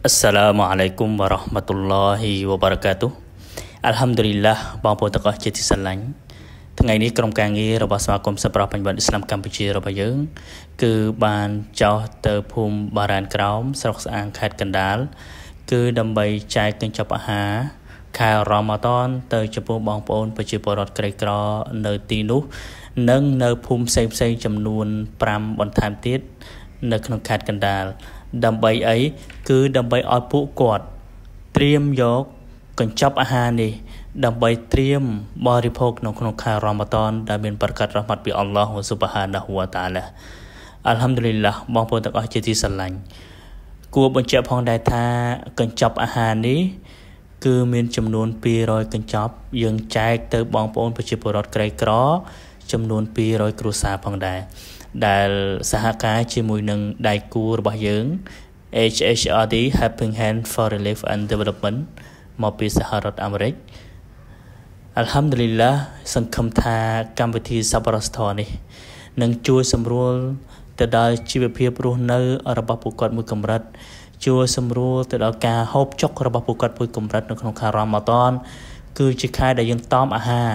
Assalamualaikum warahmatullahi wabarakatuh Alhamdulillah បងប្អូនទាំងអស់ជាទីស្រឡាញ់ថ្ងៃនេះក្រុមការងាររបស់សមាគមសិប្បរបញ្ញវន្តឥស្លាមកម្ពុជារបស់យើង គឺបានចោះទៅភូមិបារានក្រោមស្រុកស្អាងខេត្តកណ្ដាលគឺដើម្បីចែកកញ្ចប់អាហារខែរ៉ម៉ាដនទៅចំពោះបងប្អូនប្រជាពលរដ្ឋក្រីក្រនៅទីនោះ និងនៅភូមិផ្សេងៗចំនួន5បន្ថែមទៀតនៅក្នុងខេត្តកណ្ដាលដើម្បីអីគឺដើម្បីឲ្យពួកគាត់ត្រៀមយក កញ្ចប់អាហារនេះ ដើម្បីត្រៀមបរិភោគនៅក្នុងខែរ៉ាម៉ាឌនដែលមានប្រកាសរ៉ហ្មាត់ពីអល់ឡោះស៊ុបហានាហ៊ូវតាឡាអัลហាំឌុលីឡាបងប្អូនទាំងអស់ជាទីស្រឡាញ់គួរបញ្ជាក់ផងដែរថាកញ្ចប់អាហារនេះគឺមាន ចំនួន200កញ្ចប់ យើងចែកទៅបងប្អូនប្រជាពលរដ្ឋក្រីក្រចំនួន200គ្រួសារផងដែរដែលសហការជាមួយនឹងដៃគូរបស់យើង HHRD Helping Hand for Relief and Development មកពីសហរដ្ឋអាមេរិកអัลฮัมឌុលីឡាសង្ឃឹមថាកម្មវិធីសប្បុរសធម៌នេះនឹងជួយសម្រួលទៅដល់ជីវភាពរស់នៅ របស់ពួកគាត់មួយកម្រិត ជួយសម្រួលទៅដល់ការហូបចុករបស់ពួកគាត់មួយកម្រិតនៅក្នុងខែរ៉ាម៉ាដនគឺជាខែដែលយើងតមអាហារ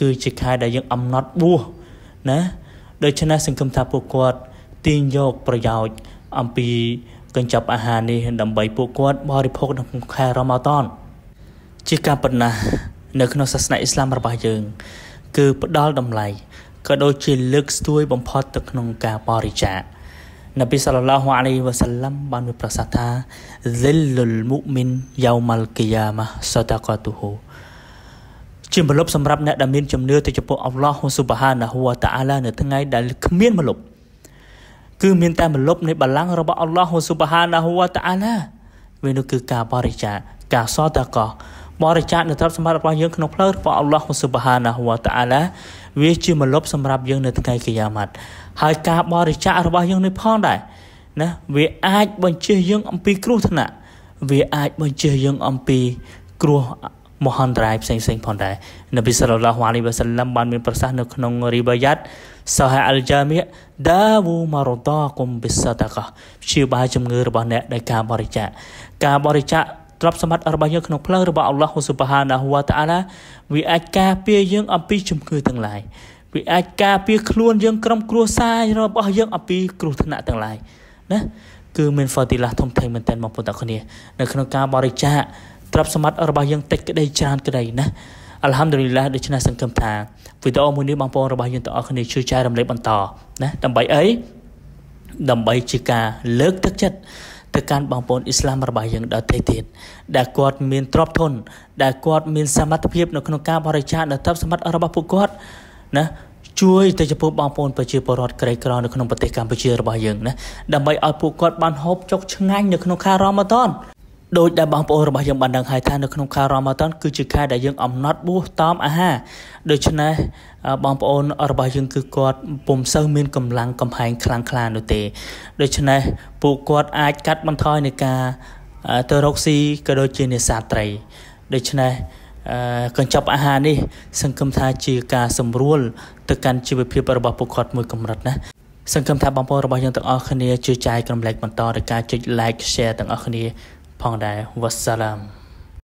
គឺជាខែដែលយើងអំណត់បួសណាដូច្នេះសង្គមថាពួកគាត់ទាញយកប្រយោជន៍អំពីកញ្ចប់អាហារនេះដើម្បីពួកគាត់បរិភោគក្នុងខែរ៉ម៉ាដនជាការប៉ុណ្ណានៅក្នុងសាសនាអ៊ីស្លាមរបស់យើង គឺ ផ្ដល់តម្លៃក៏ដូចជាលើកស្ទួយ បំផុតទៅក្នុងការបរិច្ចាគនប៊ីសាឡឡោះអាឡៃវ៉ាសាឡាំបានមានប្រសាសន៍ថា "Zillul mu'min yawmal qiyamah sadaqatuhu" ជាម្លប់សម្រាប់អ្នកដែលមានជំនឿទៅចំពោះអល់ឡោះស៊ុបហានហ៊ូវតាអាឡានៅថ្ងៃដែលគ្មានម្លប់គឺមានតែម្លប់នៃបល្ល័ងរបស់អល់ឡោះស៊ុបហានហ៊ូវតាអាឡាវានោះគឺការបរិច្ចាគការសតកោបរិច្ចាគនៅទ្រព្យសម្បត្តិរបស់យើងក្នុងផ្លូវរបស់អល់ឡោះស៊ុបហានហ៊ូវតាអាឡាវាជាម្លប់សម្រាប់យើង នៅថ្ងៃកិយាម៉ាត់ហើយការបរិច្ចាគរបស់យើងនេះផងដែរណាវាអាចបញ្ជិះយើងអំពីគ្រោះថ្នាក់វាអាចបញ្ជិះយើងអំពីគ្រោះមហន្តរាយផ្សេងៗផងដែរនប៊ីសល្លាហ៍អាលីវ៉ាសាឡាំបានមានប្រសាសន៍នៅក្នុងរីបាយ៉ាត់សាហាអលជាមីដាវូម៉ារតាគុំបិសតាកាជាបាយជំងឺរបស់អ្នកដោយការបរិច្ចាគការបរិច្ចាគទ្រព្យសម្បត្តិរបស់យើងក្នុងផ្លូវរបស់អល់ឡោះស៊ុបហានាហ៊ូវតាអាឡាវាអាចការពារយើងអំពីជំងឺទាំងឡាយវាអាចការពារខ្លួនយើង ក្រុមគ្រួសាររបស់យើងអំពីគ្រោះថ្នាក់ទាំងឡាយណាគឺមានហ្វាទីឡាធំធេងមែនតើបងប្អូនទាំងគ្នា នៅក្នុងការបរិច្ចាគទ្រព្យសម្បត្តិរបស់យើងតិចក្តីច្រើនក្តីណាអัลฮัมឌុលីឡាដូច្នេះសង្ឃឹមថាវីដេអូមួយនេះបងប្អូនរបស់យើងទាំងអស់គ្នាជួយចែករំលែកបន្តណាដើម្បីអីដើម្បីជាការលើកទឹកចិត្តទៅកាន់បងប្អូនអ៊ីស្លាមរបស់យើងដល់ទេទៀតដែលគាត់មានទ្រព្យធន ដែលគាត់មានសមត្ថភាពនៅក្នុងការបរិច្ចាគដល់ទ្រព្យសម្បត្តិរបស់ពួកគាត់ណាជួយទៅចំពោះបងប្អូនប្រជាពលរដ្ឋក្រីក្រនៅក្នុងប្រទេសកម្ពុជារបស់យើងណាដើម្បីឲ្យពួកគាត់បានហូបចុកឆ្ងាញ់នៅក្នុងខែរ៉ម៉ាឌនដោយដែលបងប្អូនរបស់យើងបានដឹងហើយថានៅក្នុងខែរ៉ាម៉ាឌានគឺជាខែដែលយើងអំណត់បួសតាមអាហារដូច្នេះបងប្អូនរបស់យើងគឺគាត់ពុំសូវមានកម្លាំងកំហែងខ្លាំងក្លានោះទេដូច្នេះពួកគាត់អាចកាត់បន្ថយនៃការទៅរកស៊ីក៏ដូចជានេសាទត្រីដូច្នេះកញ្ចប់អាហារនេះសង្ឃឹមថាជាការសម្រួលទៅកាន់ជីវភាពរបស់ពួកគាត់មួយកម្រិតណាសង្ឃឹមថាបងប្អូនរបស់យើងទាំងអស់គ្នាជួយចែករំលែកបន្តដល់ការចុច like share ទាំងអស់គ្នាพองได้วัสสลาม